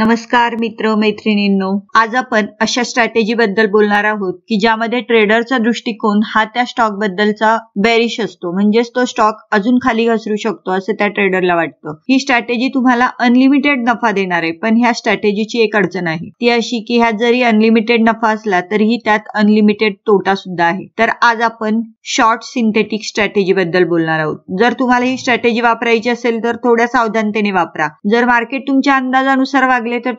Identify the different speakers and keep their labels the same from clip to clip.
Speaker 1: नमस्कार मित्र मैत्रिणींनो आज आपण अशा स्ट्रॅटेजी बद्दल बोलणार आहोत की ज्यामध्ये ट्रेडरचा दृष्टिकोन हा त्या स्टॉक बद्दलचा बॅरिश असतो म्हणजेच तो स्टॉक अजून खाली घसरू शकतो असं त्या ट्रेडरला वाटतं ही स्ट्रॅटेजी तुम्हाला अनलिमिटेड नफा देणार आहे पण ह्या स्ट्रॅटेजीची एक अडचण आहे ती अशी की ह्यात जरी अनलिमिटेड नफा असला तरीही त्यात अनलिमिटेड तोटा सुद्धा आहे तर आज आपण शॉर्ट सिंथेटिक स्ट्रॅटेजी बद्दल बोलणार आहोत जर तुम्हाला ही स्ट्रॅटेजी वापरायची असेल तर थोड्या सावधानतेने वापरा जर मार्केट तुमच्या अंदाजानुसार le to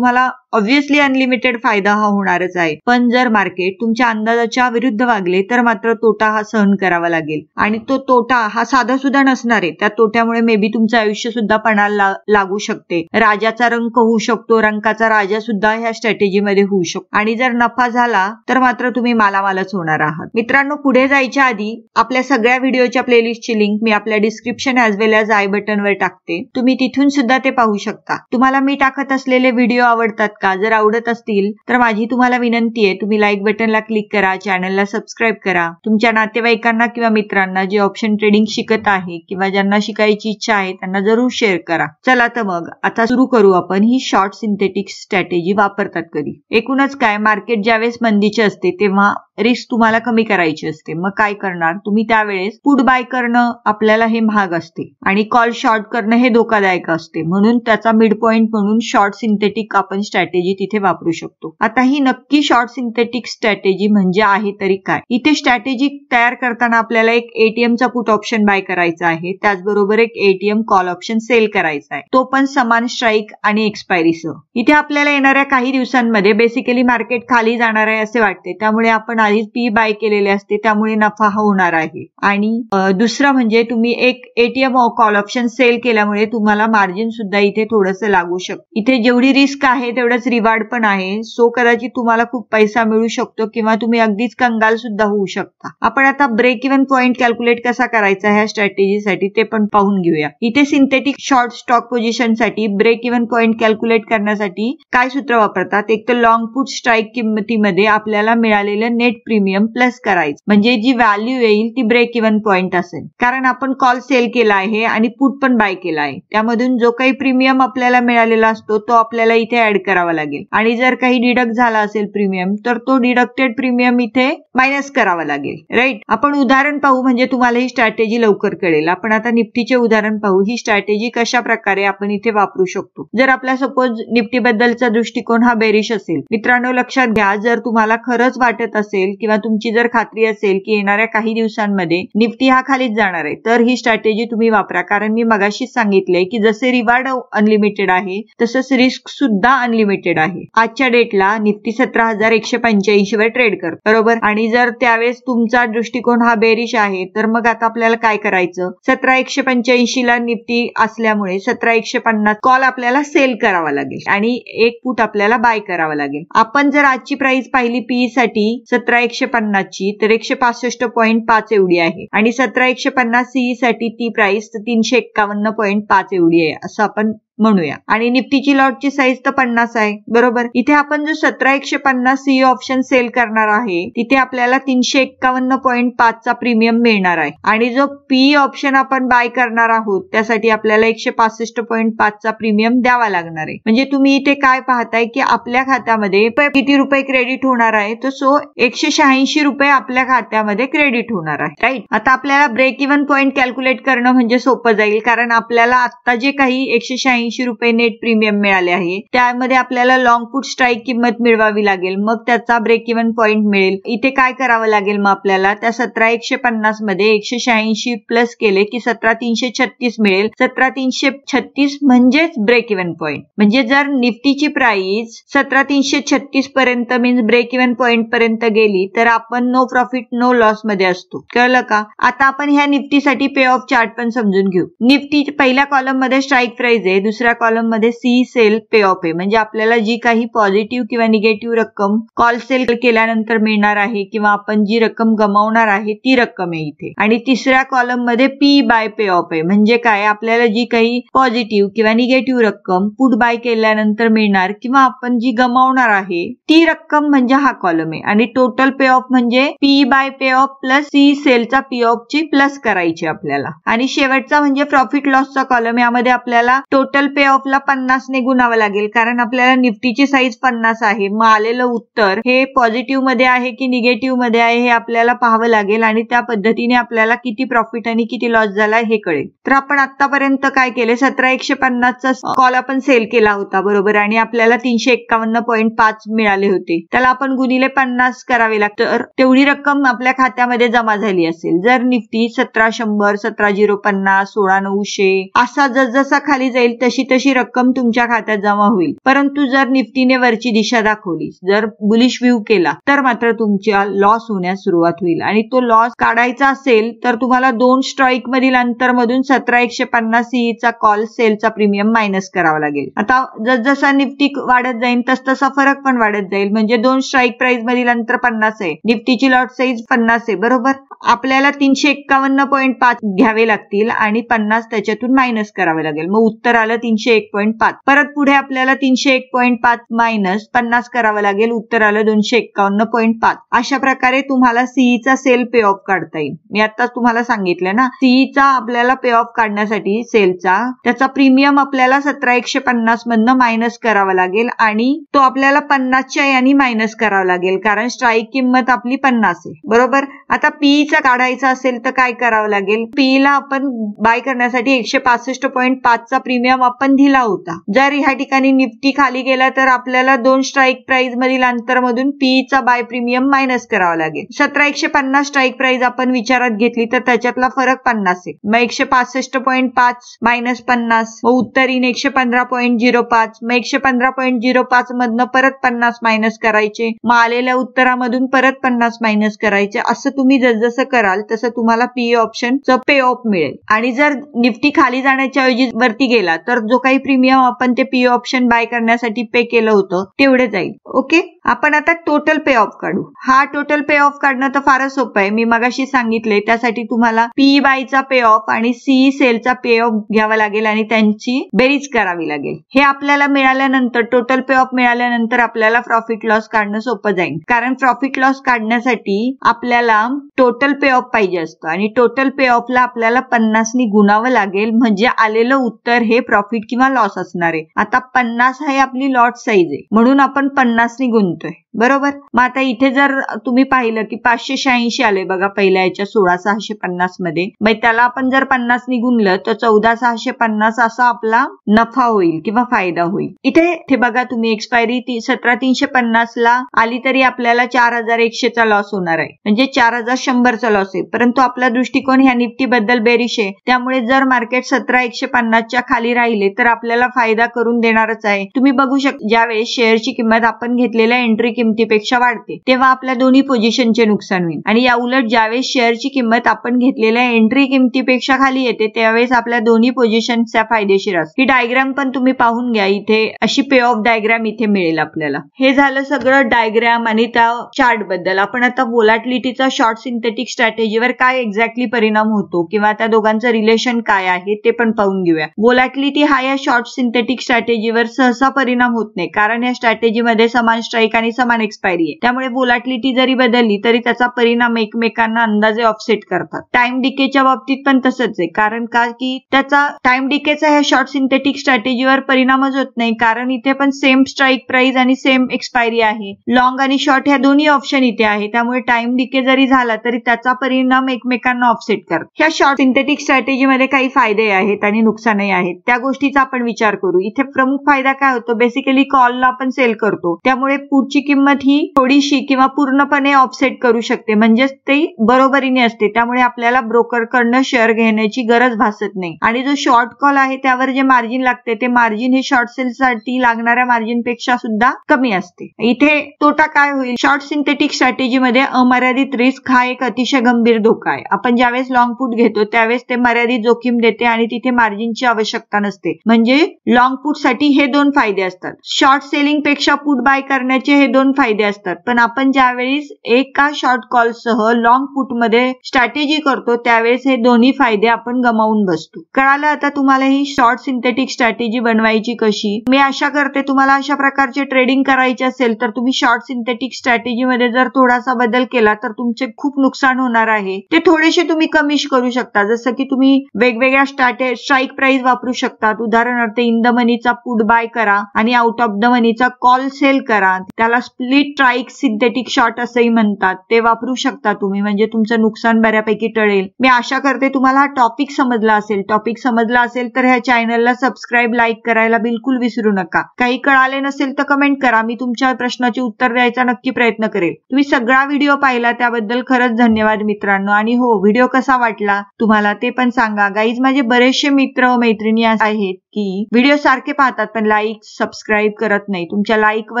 Speaker 1: ऑब्व्हियसली अनलिमिटेड फायदा हा होणारच आहे पण जर मार्केट तुमच्या अंदाजाच्या विरुद्ध वागले तर मात्र तोटा हा सहन करावा लागेल आणि तो तोटा हा साधा सुद्धा नसणार आहे त्या तोट्यामुळे मे बी तुमचं आयुष्य सुद्धा पणाला लागू शकते राजाचा रंक होऊ शकतो रंकाचा राजा सुद्धा ह्या स्ट्रॅटेजी मध्ये होऊ शकतो आणि जर नफा झाला तर मात्र तुम्ही मालामालच होणार आहात मित्रांनो पुढे जायच्या आधी आपल्या सगळ्या व्हिडिओच्या प्लेलिस्टची लिंक मी आपल्या description as well as I बटनवर टाकते तुम्ही तिथून सुद्धा ते पाहू शकता तुम्हाला मी टाकत असलेले व्हिडिओ आवडतात का जर आवडत असतील तर माझी तुम्हाला विनंती आहे तुम्ही लाईक बटनला क्लिक करा चॅनलला सबस्क्राईब करा तुमच्या नातेवाईकांना किंवा मित्रांना जे ऑप्शन ट्रेडिंग शिकत आहे किंवा ज्यांना शिकायची इच्छा आहे त्यांना जरूर शेअर करा चला तर मग आता सुरू करू आपण ही शॉर्ट सिंथेटिक स्ट्रॅटेजी वापरतात कधी एकूणच काय मार्केट ज्यावेळेस मंदीचे असते तेव्हा रिस्क तुम्हाला कमी करायची असते मग काय करणार तुम्ही त्यावेळेस पुट बाय करणं आपल्याला हे महाग असते आणि कॉल शॉर्ट करणं हे धोकादायक असते म्हणून त्याचा मिड पॉइंट म्हणून शॉर्ट सिंथेटिक आपण स्ट्रॅटेजी स्ट्रॅटेजी तिथे वापरू शकतो आता ही नक्की शॉर्ट सिंथेटिक स्ट्रॅटेजी म्हणजे आहे तरी काय इथे स्ट्रॅटेजी तयार करताना आपल्याला एक एटीएमचा पुट ऑप्शन बाय करायचा आहे त्याचबरोबर एक एटीएम कॉल ऑप्शन सेल करायचा आहे तो पण समान स्ट्राईक आणि एक्सपायरीसह इथे आपल्याला येणाऱ्या काही दिवसांमध्ये बेसिकली मार्केट खाली जाणार आहे असे वाटते त्यामुळे आपण आधीच पी बाय केलेले असते त्यामुळे नफा हा होणार आहे आणि दुसरं म्हणजे तुम्ही एक एटीएम कॉल ऑप्शन सेल केल्यामुळे तुम्हाला मार्जिन सुद्धा इथे थोडस लागू शकतो इथे जेवढी रिस्क आहे तेवढं रिवार्ड पण आहे सो कदाचित तुम्हाला खूप पैसा मिळू शकतो किंवा तुम्ही अगदीच कंगाल सुद्धा होऊ शकता आपण आता ब्रेक इव्हन पॉईंट कॅल्क्युलेट कसा करायचा ह्या स्ट्रॅटेजीसाठी ते पण पाहून घेऊया इथे सिंथेटिक शॉर्ट स्टॉक पोझिशनसाठी ब्रेक इव्हन पॉईंट कॅल्क्युलेट करण्यासाठी काय सूत्र वापरतात एक तर लॉंग पुट स्ट्राईक किंमतीमध्ये आपल्याला मिळालेलं नेट प्रीमियम प्लस करायचं म्हणजे जी व्हॅल्यू येईल ती ब्रेक इव्हन पॉईंट असेल कारण आपण कॉल सेल केला आहे आणि पुट पण बाय केला आहे त्यामधून जो काही प्रीमियम आपल्याला मिळालेला असतो तो आपल्याला इथे ऍड करावा करावा लागेल आणि जर काही डिडक्ट झाला असेल प्रीमियम तर तो डिडक्टेड प्रीमियम इथे मायनस करावा लागेल राईट आपण उदाहरण पाहू म्हणजे तुम्हाला ही स्ट्रॅटेजी लवकर कळेल आपण आता निफ्टीचे उदाहरण पाहू ही स्ट्रॅटेजी कशा प्रकारे आपण इथे वापरू शकतो जर आपला सपोज निफ्टी बद्दलचा दृष्टिकोन हा बेरिश असेल मित्रांनो लक्षात घ्या जर तुम्हाला खरंच वाटत असेल किंवा तुमची जर खात्री असेल की येणाऱ्या काही दिवसांमध्ये निफ्टी हा खालीच जाणार आहे तर ही स्ट्रॅटेजी तुम्ही वापरा कारण मी मगाशीच सांगितलंय की जसे रिवार्ड अनलिमिटेड आहे तसंच रिस्क सुद्धा अनलिमिटेड लिमिटेड आहे आजच्या डेटला निफ्टी सतरा हजार एकशे पंच्याऐंशी वर ट्रेड करतो बरोबर आणि जर त्यावेळेस तुमचा दृष्टिकोन हा बेरिश आहे तर मग आता आपल्याला काय करायचं सतरा एकशे पंच्याऐंशी ला निफ्टी असल्यामुळे सतरा एकशे पन्नास कॉल आपल्याला सेल करावा लागेल आणि एक फूट आपल्याला बाय करावा लागेल आपण जर आजची प्राइस पाहिली पीई साठी सतरा एकशे पन्नास ची तर एकशे पासष्ट पॉईंट पाच एवढी आहे आणि सतरा एकशे पन्नास सीई साठी ती प्राइस तीनशे एक्कावन्न पॉईंट पाच एवढी आहे असं आपण म्हणूया आणि निफ्टीची लॉटची साईज तर पन्नास आहे बरोबर इथे आपण जो सतरा एकशे पन्नास सीई ऑप्शन सेल करणार आहे तिथे आपल्याला तीनशे एक्कावन्न पॉईंट पाच चा प्रीमियम मिळणार आहे आणि जो पी ऑप्शन e आपण बाय करणार आहोत त्यासाठी आपल्याला एकशे पासष्ट पॉईंट पाच चा प्रीमियम द्यावा लागणार आहे म्हणजे तुम्ही इथे काय पाहताय की आपल्या खात्यामध्ये किती रुपये क्रेडिट होणार आहे तर सो एकशे शहाऐंशी रुपये आपल्या खात्यामध्ये क्रेडिट होणार आहे राईट आता आपल्याला ब्रेक इव्हन पॉईंट कॅल्क्युलेट करणं म्हणजे सोपं जाईल कारण आपल्याला आता जे काही एकशे शहाऐंशी ऐंशी रुपये नेट प्रीमियम मिळाले आहे त्यामध्ये आपल्याला लॉंग पुट स्ट्राईक किंमत मिळवावी लागेल मग त्याचा ब्रेक इव्हन पॉईंट मिळेल इथे काय करावं लागेल मग आपल्याला त्या सतरा एकशे पन्नास मध्ये एकशे शहाऐंशी प्लस केले की सतरा तीनशे छत्तीस मिळेल सतरा तीनशे छत्तीस म्हणजेच ब्रेक इव्हन पॉईंट म्हणजे जर निफ्टीची प्राइस सतरा तीनशे छत्तीस पर्यंत मीन्स ब्रेक इव्हन पॉईंट पर्यंत गेली तर आपण नो प्रॉफिट नो लॉस मध्ये असतो कळलं का आता आपण ह्या निफ्टीसाठी पे ऑफ चार्ट पण समजून घेऊ निफ्टी पहिल्या कॉलम मध्ये स्ट्राईक प्राइस आहे दुसऱ्या कॉलम मध्ये सी सेल पे ऑफ आहे म्हणजे आपल्याला जी काही पॉझिटिव्ह किंवा निगेटिव्ह रक्कम कॉल सेल केल्यानंतर मिळणार आहे किंवा आपण जी रक्कम गमावणार आहे ती रक्कम आहे इथे आणि तिसऱ्या कॉलम मध्ये पी बाय पे ऑफ आहे म्हणजे काय आपल्याला जी काही पॉझिटिव्ह किंवा निगेटिव्ह रक्कम पुट बाय केल्यानंतर मिळणार किंवा आपण जी गमावणार आहे ती रक्कम म्हणजे हा कॉलम आहे आणि टोटल पे ऑफ म्हणजे P buy pay off plus C सेलचा पी ऑफ ची प्लस करायची आपल्याला आणि शेवटचा म्हणजे प्रॉफिट लॉसचा कॉलम यामध्ये आपल्याला टोटल टोटल पे पन्नास ने गुणावं लागेल कारण आपल्याला निफ्टीची साईज पन्नास आहे मग आलेलं उत्तर हे पॉझिटिव्ह मध्ये आहे की निगेटिव्ह मध्ये आहे हे आपल्याला पाहावं लागेल आणि त्या पद्धतीने आपल्याला किती प्रॉफिट आणि किती लॉस झाला हे कळेल तर आपण आतापर्यंत काय केले सतरा एकशे पन्नासचा कॉल आपण सेल केला होता बरोबर आणि आपल्याला तीनशे एक्कावन्न पॉईंट पाच मिळाले होते त्याला आपण गुणिले पन्नास करावे लागतं तेवढी रक्कम आपल्या खात्यामध्ये जमा झाली असेल जर निफ्टी सतरा शंभर सतरा झिरो पन्नास सोळा नऊशे असा जसजसा खाली जाईल तशी जशी तशी रक्कम तुमच्या खात्यात जमा होईल परंतु जर निफ्टीने वरची दिशा दाखवली जर बुलिश व्ह्यू केला तर मात्र तुमच्या लॉस होण्यास सुरुवात होईल आणि तो लॉस काढायचा असेल तर तुम्हाला दोन स्ट्राईक मधील अंतर मधून सतरा एकशे पन्नास सीईचा कॉल सेलचा प्रीमियम मायनस करावा लागेल आता जसा निफ्टी वाढत जाईल तस तसा फरक पण वाढत जाईल म्हणजे दोन स्ट्राईक प्राइस मधील अंतर पन्नास आहे निफ्टीची लॉट साईज पन्नास आहे बरोबर आपल्याला तीनशे एक्कावन्न पॉईंट पाच घ्यावे लागतील आणि पन्नास त्याच्यातून मायनस करावे लागेल मग उत्तर आलं तीनशे एक पॉईंट पाच परत पुढे आपल्याला तीनशे एक पॉईंट पाच मायनस पन्नास करावं लागेल उत्तर आलं दोनशे एक्कावन्न पॉईंट पाच अशा प्रकारे तुम्हाला चा सेल पे ऑफ काढता येईल मी आताच तुम्हाला सांगितलं ना सीईचा आपल्याला पे ऑफ काढण्यासाठी सेलचा त्याचा प्रीमियम आपल्याला सतरा एकशे पन्नास मधन मायनस करावा लागेल आणि तो आपल्याला पन्नासच्या यांनी मायनस करावा लागेल कारण स्ट्राईक किंमत आपली पन्नास आहे बरोबर आता चा काढायचा असेल तर काय करावं लागेल ला आपण बाय करण्यासाठी एकशे पासष्ट पॉईंट चा प्रीमियम आपण दिला होता जर ह्या ठिकाणी निफ्टी खाली गेला तर आपल्याला दोन स्ट्राईक प्राइस मधील अंतरमधून चा बाय प्रीमियम मायनस करावा लागेल सतरा एकशे पन्नास स्ट्राईक प्राइस आपण विचारात घेतली तर त्याच्यातला फरक पन्नास आहे मग एकशे पासष्ट पॉईंट पाच मायनस पन्नास व उत्तरीन एकशे पंधरा पॉईंट झिरो पाच मग एकशे पंधरा पॉईंट झिरो पाच मधनं परत पन्नास मायनस करायचे मग आलेल्या उत्तरामधून परत पन्नास मायनस करायचे असं तुम्ही जसजसं कराल तसं तुम्हाला पीई ऑप्शनचं पे ऑफ मिळेल आणि जर निफ्टी खाली जाण्याच्या ऐवजी वरती गेला तर जो काही प्रीमियम आपण ते पीई ऑप्शन बाय करण्यासाठी पे केलं होतं तेवढे जाईल ओके आपण आता टोटल पे ऑफ काढू हा टोटल पे ऑफ काढणं तर फारच सोपं आहे मी मगाशी सांगितले त्यासाठी तुम्हाला पी बायचा पे ऑफ आणि सीई सेलचा पे ऑफ घ्यावा लागेल आणि त्यांची बेरीज करावी लागेल हे आपल्याला मिळाल्यानंतर टोटल पे ऑफ मिळाल्यानंतर आपल्याला प्रॉफिट लॉस काढणं सोपं जाईल कारण प्रॉफिट लॉस काढण्यासाठी आपल्याला टोटल पे ऑफ पाहिजे असतो आणि टोटल पे ऑफला आपल्याला पन्नासनी गुणावं लागेल म्हणजे आलेलं उत्तर हे प्रॉफिट किंवा लॉस असणार आहे आता पन्नास हे आपली लॉट साईज आहे म्हणून आपण पन्नासनी गुण punte बरोबर मग आता इथे जर तुम्ही पाहिलं की पाचशे शहाऐंशी आले बघा पहिल्या याच्या सोळा सहाशे पन्नास मध्ये मग त्याला आपण जर पन्नास निघूनलं तर चौदा सहाशे पन्नास असा आपला नफा होईल किंवा फायदा होईल इथे बघा तुम्ही एक्सपायरी सतरा तीनशे पन्नास ला आली तरी आपल्याला चार हजार एकशेचा लॉस होणार आहे म्हणजे चार हजार शंभरचा लॉस आहे परंतु आपला दृष्टिकोन ह्या निफ्टी बद्दल बेरिश आहे त्यामुळे जर मार्केट सतरा एकशे पन्नासच्या खाली राहिले तर आपल्याला फायदा करून देणारच आहे तुम्ही बघू शकता ज्यावेळेस शेअरची किंमत आपण घेतलेल्या एंट्री किमतीपेक्षा वाढते तेव्हा आपल्या दोन्ही पोझिशनचे नुकसान होईल आणि या उलट ज्यावेळेस शेअरची किंमत आपण घेतलेल्या एंट्री किमतीपेक्षा खाली येते त्यावेळेस आपल्या दोन्ही पोझिशन फायदेशीर असतो ही डायग्राम पण तुम्ही पाहून घ्या इथे अशी पे ऑफ डायग्राम इथे मिळेल आपल्याला हे झालं सगळं डायग्राम आणि त्या चार्ट बद्दल आपण आता वोलाटिलिटीचा शॉर्ट सिंथेटिक स्ट्रॅटेजीवर काय एक्झॅक्टली परिणाम होतो किंवा त्या दोघांचं रिलेशन काय आहे ते पण पाहून घेऊया वोलाटिलिटी हा या शॉर्ट सिंथेटिक स्ट्रॅटेजीवर सहसा परिणाम होत नाही कारण या स्ट्रॅटेजीमध्ये समान स्ट्राईक आणि समान प्रमाण एक्सपायरी आहे त्यामुळे वोलाटिलिटी जरी बदलली तरी त्याचा परिणाम एकमेकांना अंदाजे ऑफसेट करतात टाइम डिकेच्या बाबतीत पण तसंच आहे कारण का की त्याचा टाइम डिकेचा ह्या शॉर्ट सिंथेटिक स्ट्रॅटेजीवर परिणामच होत नाही कारण इथे पण सेम स्ट्राईक प्राइस आणि सेम एक्सपायरी आहे लॉंग आणि शॉर्ट ह्या दोन्ही ऑप्शन इथे आहे त्यामुळे टाइम डिके जरी झाला तरी त्याचा परिणाम एकमेकांना ऑफसेट करत ह्या शॉर्ट सिंथेटिक स्ट्रॅटेजीमध्ये काही फायदे आहेत आणि नुकसानही आहेत त्या गोष्टीचा आपण विचार करू इथे प्रमुख फायदा काय होतो बेसिकली कॉलला आपण सेल करतो त्यामुळे पुढची किंमत किंमत ही थोडीशी किंवा पूर्णपणे ऑफसेट करू शकते म्हणजेच ते बरोबरीने असते त्यामुळे आपल्याला ब्रोकर कडनं शेअर घेण्याची गरज भासत नाही आणि जो शॉर्ट कॉल आहे त्यावर जे मार्जिन लागते ते मार्जिन हे शॉर्ट सेल साठी लागणाऱ्या मार्जिन पेक्षा सुद्धा कमी असते इथे तोटा काय होईल शॉर्ट सिंथेटिक स्ट्रॅटेजी मध्ये अमर्यादित रिस्क हा एक अतिशय गंभीर धोका आहे आपण ज्यावेळेस लॉंग पुट घेतो त्यावेळेस ते मर्यादित जोखीम देते आणि तिथे मार्जिनची आवश्यकता नसते म्हणजे लॉंग पुट साठी हे दोन फायदे असतात शॉर्ट सेलिंग पेक्षा पुट बाय करण्याचे हे दोन फायदे असतात पण आपण ज्यावेळेस एका शॉर्ट कॉल सह लॉंग मध्ये स्ट्रॅटेजी करतो त्यावेळेस हे दोन्ही फायदे आपण गमावून बसतो कळालं आता तुम्हाला ही शॉर्ट सिंथेटिक स्ट्रॅटेजी बनवायची कशी मी आशा करते तुम्हाला अशा प्रकारचे ट्रेडिंग करायचे असेल तर तुम्ही शॉर्ट सिंथेटिक स्ट्रॅटेजी मध्ये जर थोडासा बदल केला तर तुमचे खूप नुकसान होणार आहे ते थोडेसे तुम्ही कमी करू शकता जसं की तुम्ही वेगवेगळ्या स्ट्रॅटे स्ट्राईक प्राइस वापरू शकतात उदाहरणार्थ इन द मनीचा पुट बाय करा आणि आउट ऑफ द मनीचा कॉल सेल करा त्याला लिट्राइक सिंथेटिक शॉर्ट असंही म्हणतात ते वापरू शकता तुम्ही म्हणजे तुमचं नुकसान बऱ्यापैकी टळेल मी आशा करते तुम्हाला हा टॉपिक समजला असेल टॉपिक समजला असेल तर ह्या चॅनलला सबस्क्राईब लाईक करायला बिलकुल विसरू नका काही कळाले नसेल तर कमेंट करा मी तुमच्या प्रश्नाचे उत्तर द्यायचा नक्की प्रयत्न करेल तुम्ही सगळा व्हिडिओ पाहिला त्याबद्दल खरंच धन्यवाद मित्रांनो आणि हो व्हिडिओ कसा वाटला तुम्हाला ते पण सांगा गाईज माझे बरेचसे मित्र मैत्रिणी आहेत की व्हिडिओ सारखे पाहतात पण लाईक सबस्क्राईब करत नाही तुमच्या लाईक व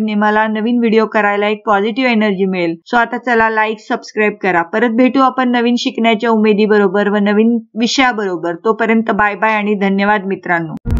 Speaker 1: ने मला नवीन व्हिडिओ करायला एक पॉझिटिव्ह एनर्जी मिळेल सो आता चला लाईक सबस्क्राईब करा परत भेटू आपण नवीन शिकण्याच्या उमेदी बरोबर व नवीन विषयाबरोबर तोपर्यंत बाय बाय आणि धन्यवाद मित्रांनो